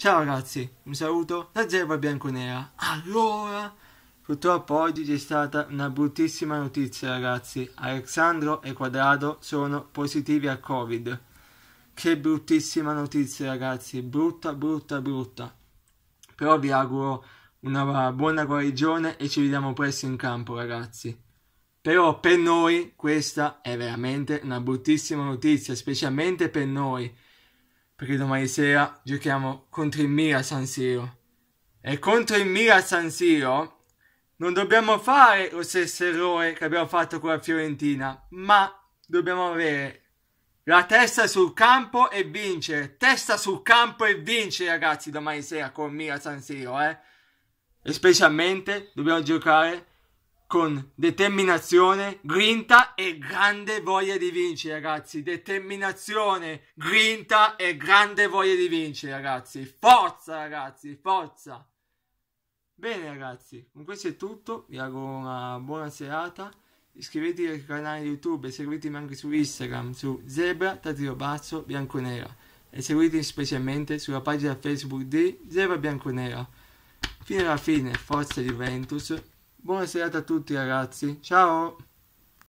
Ciao ragazzi, un saluto da Zerba Bianconera. Allora, purtroppo oggi c'è stata una bruttissima notizia ragazzi. Alexandro e Quadrado sono positivi al Covid. Che bruttissima notizia ragazzi, brutta, brutta, brutta. Però vi auguro una buona guarigione e ci vediamo presto in campo ragazzi. Però per noi questa è veramente una bruttissima notizia, specialmente per noi perché domani sera giochiamo contro il Mira San Siro. E contro il Mira San Siro non dobbiamo fare lo stesso errore che abbiamo fatto con la Fiorentina, ma dobbiamo avere la testa sul campo e vincere. Testa sul campo e vincere, ragazzi, domani sera con il Mira San Siro, eh? E specialmente dobbiamo giocare con determinazione, grinta e grande voglia di vincere, ragazzi. Determinazione, grinta e grande voglia di vincere, ragazzi. Forza, ragazzi, forza. Bene, ragazzi, con questo è tutto. Vi auguro una buona serata. Iscrivetevi al canale YouTube e seguitemi anche su Instagram, su Zebra, Tatio Basso, Bianconera. E seguitemi specialmente sulla pagina Facebook di Zebra Bianconera. Fino alla fine, forza Juventus. Buona serata a tutti ragazzi, ciao!